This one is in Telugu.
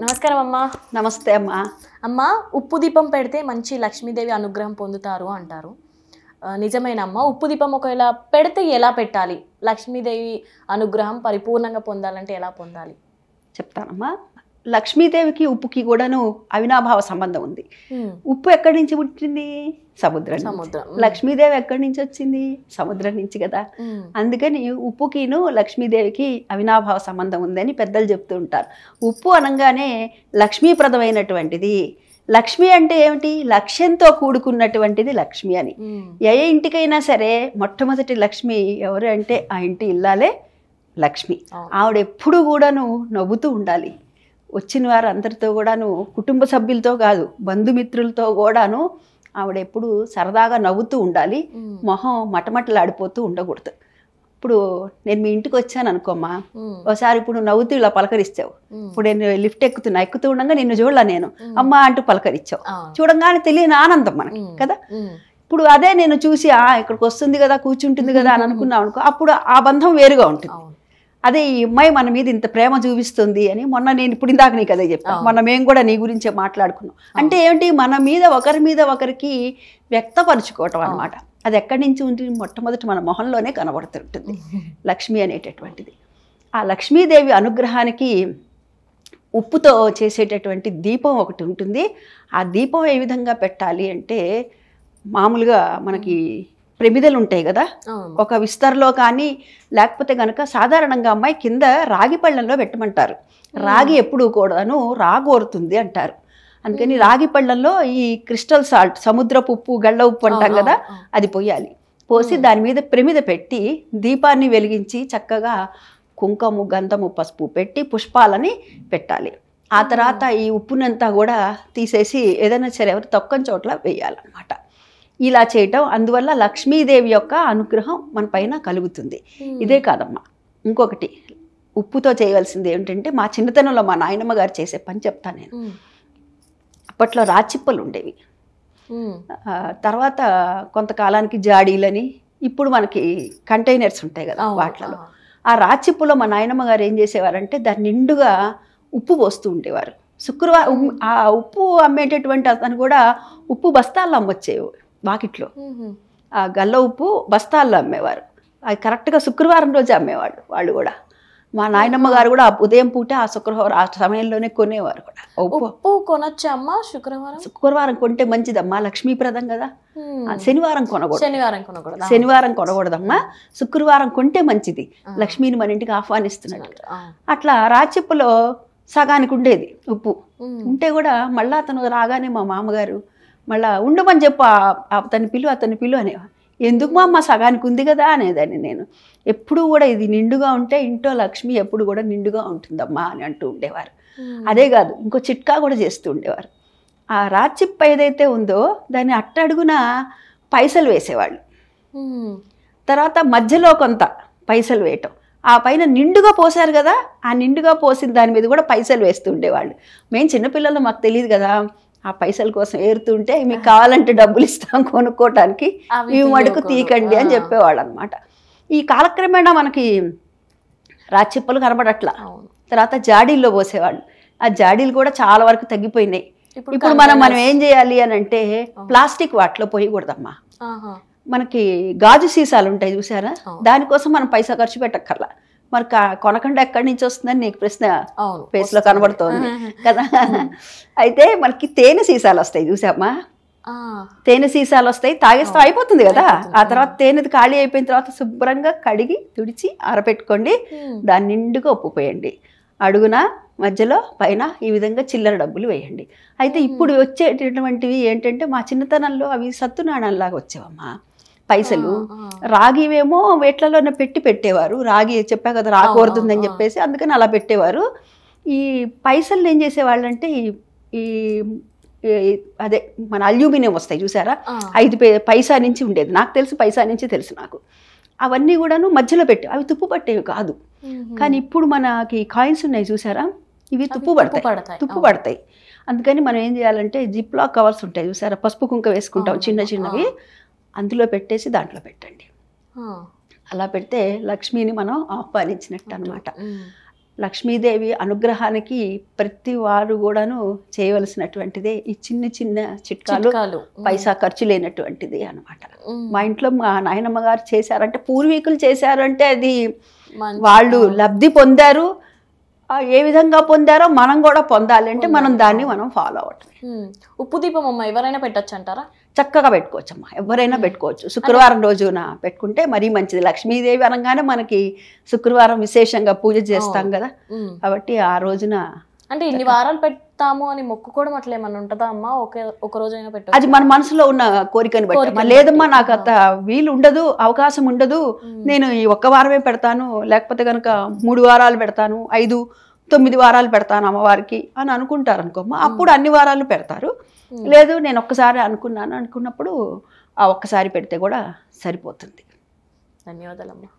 నమస్కారం అమ్మా నమస్తే అమ్మా అమ్మ ఉప్పు దీపం పెడితే మంచి లక్ష్మీదేవి అనుగ్రహం పొందుతారు అంటారు నిజమేనమ్మా ఉప్పు దీపం ఒకవేళ పెడితే ఎలా పెట్టాలి లక్ష్మీదేవి అనుగ్రహం పరిపూర్ణంగా పొందాలంటే ఎలా పొందాలి చెప్తానమ్మా లక్ష్మీదేవికి ఉప్పుకి కూడాను అవినాభావ సంబంధం ఉంది ఉప్పు ఎక్కడి నుంచి పుట్టింది సముద్రం సముద్రం లక్ష్మీదేవి ఎక్కడి నుంచి వచ్చింది సముద్రం నుంచి కదా అందుకని ఉప్పుకిను లక్ష్మీదేవికి అవినాభావ సంబంధం ఉందని పెద్దలు చెప్తూ ఉంటారు ఉప్పు అనగానే లక్ష్మీప్రదమైనటువంటిది లక్ష్మి అంటే ఏమిటి లక్ష్యంతో కూడుకున్నటువంటిది లక్ష్మి అని ఏ ఇంటికైనా సరే మొట్టమొదటి లక్ష్మి ఎవరు అంటే ఆ ఇంటి ఇల్లాలే లక్ష్మి ఆవిడ ఎప్పుడు కూడాను నవ్వుతూ ఉండాలి వచ్చిన వారు అందరితో కూడాను కుటుంబ సభ్యులతో కాదు బంధుమిత్రులతో కూడాను ఆవిడ ఎప్పుడు సరదాగా నవ్వుతూ ఉండాలి మొహం మటమటలాడిపోతూ ఉండకూడదు ఇప్పుడు నేను మీ ఇంటికి వచ్చాను అనుకోమ్మా ఒకసారి ఇప్పుడు నవ్వుతూ ఇలా పలకరిస్తావు ఇప్పుడు నేను లిఫ్ట్ ఎక్కుతున్నా ఎక్కుతూ ఉండగా నిన్ను చూడలా నేను అమ్మా అంటూ పలకరించావు చూడంగానే తెలియని ఆనందం మనకి కదా ఇప్పుడు అదే నేను చూసి ఆ ఇక్కడికి వస్తుంది కదా కూర్చుంటుంది కదా అని అనుకున్నాం అనుకో అప్పుడు ఆ బంధం వేరుగా ఉంటుంది అదే ఈ అమ్మాయి మన మీద ఇంత ప్రేమ చూపిస్తుంది అని మొన్న నేను ఇప్పుడు ఇందాక నీకు అదే చెప్పాను మొన్న మేము కూడా నీ గురించే మాట్లాడుకున్నాం అంటే ఏమిటి మన మీద ఒకరి మీద ఒకరికి వ్యక్తపరచుకోవటం అనమాట అది ఎక్కడి నుంచి ఉండి మొట్టమొదటి మన మొహంలోనే కనబడుతుంటుంది లక్ష్మి అనేటటువంటిది ఆ లక్ష్మీదేవి అనుగ్రహానికి ఉప్పుతో చేసేటటువంటి దీపం ఒకటి ఉంటుంది ఆ దీపం ఏ విధంగా పెట్టాలి అంటే మామూలుగా మనకి ప్రమిదలు ఉంటాయి కదా ఒక విస్తర్లో కానీ లేకపోతే కనుక సాధారణంగా అమ్మాయి కింద రాగి పళ్ళంలో పెట్టమంటారు రాగి ఎప్పుడు కూడాను రాగోరుతుంది అంటారు అందుకని రాగి పళ్ళల్లో ఈ క్రిస్టల్ సాల్ట్ సముద్రపు ఉప్పు గళ్ళ ఉప్పు అంటాం కదా అది పోయాలి పోసి దాని మీద ప్రమిద పెట్టి దీపాన్ని వెలిగించి చక్కగా కుంకుమ గంధము పసుపు పెట్టి పుష్పాలని పెట్టాలి ఆ తర్వాత ఈ ఉప్పునంతా కూడా తీసేసి ఏదైనా సరే ఎవరు తొక్కని చోట్ల వేయాలన్నమాట ఇలా చేయటం అందువల్ల లక్ష్మీదేవి యొక్క అనుగ్రహం మన పైన కలుగుతుంది ఇదే కాదమ్మా ఇంకొకటి ఉప్పుతో చేయవలసింది ఏమిటంటే మా చిన్నతనంలో మా నాయనమ్మ గారు చేసే పని చెప్తాను నేను అప్పట్లో రాచిప్పలు ఉండేవి తర్వాత కొంతకాలానికి జాడీలని ఇప్పుడు మనకి కంటైనర్స్ ఉంటాయి కదా వాటిలో ఆ రాచిప్పులో మా నాయనమ్మ గారు ఏం చేసేవారంటే దాన్ని నిండుగా ఉప్పు పోస్తూ ఉండేవారు శుక్రవారం ఆ ఉప్పు అమ్మేటటువంటి అతను కూడా ఉప్పు బస్తాలు అమ్మొచ్చేవి ఆ గల్ల ఉప్పు బస్తాల్లో అమ్మేవారు అది కరెక్ట్గా శుక్రవారం రోజు అమ్మేవాళ్ళు వాళ్ళు కూడా మా నాయనమ్మ గారు కూడా ఉదయం పూట ఆ శుక్రవారం ఆ సమయంలోనే కొనేవారు కూడా ఉప్పు కొనొచ్చమ్మా శుక్రవారం శుక్రవారం కొంటే మంచిదమ్మా లక్ష్మీప్రదం కదా శనివారం కొనకూడదు శనివారం కొనకూడదు శనివారం కొనకూడదమ్మా శుక్రవారం కొంటే మంచిది లక్ష్మిని మన ఇంటికి ఆహ్వానిస్తున్నాడు అట్లా రాచెప్పులో సగానికి ఉండేది ఉప్పు ఉంటే కూడా మళ్ళీ అతను రాగానే మా మామగారు మళ్ళా ఉండమని చెప్పు అతని పిల్లు అతని పిల్లు అనేవా ఎందుకు మా అమ్మ సగానికి ఉంది కదా అనేదాన్ని నేను ఎప్పుడు కూడా ఇది నిండుగా ఉంటే ఇంట్లో లక్ష్మి ఎప్పుడు కూడా నిండుగా ఉంటుందమ్మా అని అంటూ ఉండేవారు అదే కాదు ఇంకో చిట్కా కూడా చేస్తూ ఉండేవారు ఆ రాచిప్ప ఏదైతే ఉందో దాన్ని అట్టడుగున పైసలు వేసేవాళ్ళు తర్వాత మధ్యలో కొంత పైసలు వేయటం ఆ పైన నిండుగా పోసారు కదా ఆ నిండుగా పోసిన దాని మీద కూడా పైసలు వేస్తూ ఉండేవాళ్ళు మేము చిన్నపిల్లలు మాకు తెలియదు కదా ఆ పైసల కోసం ఏరుతుంటే మీకు కావాలంటే డబ్బులు ఇస్తాం కొనుక్కోవటానికి ఇవి మడుకు తీకండి అని చెప్పేవాడు అనమాట ఈ కాలక్రమేణా మనకి రాచిప్పలు కనబడట్లా తర్వాత జాడీల్లో పోసేవాళ్ళు ఆ జాడీలు కూడా చాలా వరకు తగ్గిపోయినాయి ఇప్పుడు మనం మనం ఏం చేయాలి అని అంటే ప్లాస్టిక్ వాటిలో పోయకూడదమ్మా మనకి గాజు సీసాలు ఉంటాయి చూసారా దానికోసం మనం పైసా ఖర్చు పెట్టక్కర్లా మరి కొనకుండా ఎక్కడి నుంచి వస్తుందని నీకు ప్రశ్న లో కనబడుతోంది కదా అయితే మనకి తేనె సీసాలు వస్తాయి చూసామా తేనె సీసాలు వస్తాయి తాగేస్తే అయిపోతుంది కదా ఆ తర్వాత తేనెది ఖాళీ అయిపోయిన తర్వాత శుభ్రంగా కడిగి తుడిచి ఆరబెట్టుకోండి దాని నిండుగా ఉప్పు పోయండి అడుగున మధ్యలో పైన ఈ విధంగా చిల్లర డబ్బులు వేయండి అయితే ఇప్పుడు వచ్చేటటువంటివి ఏంటంటే మా చిన్నతనంలో అవి లాగా వచ్చేవమ్మా పైసలు రాగివేమో వేట్లలోనే పెట్టి పెట్టేవారు రాగి చెప్పా కదా కోరుతుందని చెప్పేసి అందుకని అలా పెట్టేవారు ఈ పైసలు ఏం చేసేవాళ్ళు అంటే ఈ అదే మన అల్యూమినియం వస్తాయి చూసారా ఐదు పైసా నుంచి ఉండేది నాకు తెలుసు పైసా నుంచి తెలుసు నాకు అవన్నీ కూడాను మధ్యలో పెట్టే అవి తుప్పు పట్టేవి కాదు కానీ ఇప్పుడు మనకి కాయిన్స్ ఉన్నాయి చూసారా ఇవి తుప్పు పడతాయి తుప్పు పడతాయి అందుకని మనం ఏం చేయాలంటే జిప్లా కవర్స్ ఉంటాయి చూసారా పసుపు కుంక వేసుకుంటాం చిన్న చిన్నవి అందులో పెట్టేసి దాంట్లో పెట్టండి అలా పెడితే లక్ష్మిని మనం ఆహ్వానించినట్టు అనమాట లక్ష్మీదేవి అనుగ్రహానికి ప్రతి వారు కూడాను చేయవలసినటువంటిదే ఈ చిన్న చిన్న చిట్కాలు పైసా ఖర్చు లేనటువంటిది అనమాట మా ఇంట్లో మా నాయనమ్మ గారు చేశారంటే పూర్వీకులు చేశారంటే అది వాళ్ళు లబ్ధి పొందారు ఏ విధంగా పొందారో మనం కూడా పొందాలంటే మనం దాన్ని మనం ఫాలో అవ్వటం ఉప్పు దీపం అమ్మ ఎవరైనా పెట్టచ్చు అంటారా చక్కగా పెట్టుకోవచ్చు అమ్మ ఎవరైనా పెట్టుకోవచ్చు శుక్రవారం రోజున పెట్టుకుంటే మరీ మంచిది లక్ష్మీదేవి అనగానే మనకి శుక్రవారం విశేషంగా పూజ చేస్తాం కదా కాబట్టి ఆ రోజున అంటే ఇన్ని వారాలు పెట్టి ఇస్తాము అని మొక్కుకోవడం అట్లా ఏమన్నా ఉంటుందా అమ్మా ఒక రోజు పెట్టు అది మన మనసులో ఉన్న కోరికని బట్టి లేదమ్మా నాకు అంత వీలు ఉండదు అవకాశం ఉండదు నేను ఈ ఒక్క వారమే పెడతాను లేకపోతే కనుక మూడు వారాలు పెడతాను ఐదు తొమ్మిది వారాలు పెడతాను అమ్మవారికి అని అనుకుంటారు అనుకోమ్మా అప్పుడు అన్ని వారాలు పెడతారు లేదు నేను ఒక్కసారి అనుకున్నాను అనుకున్నప్పుడు ఆ ఒక్కసారి పెడితే కూడా సరిపోతుంది ధన్యవాదాలమ్మా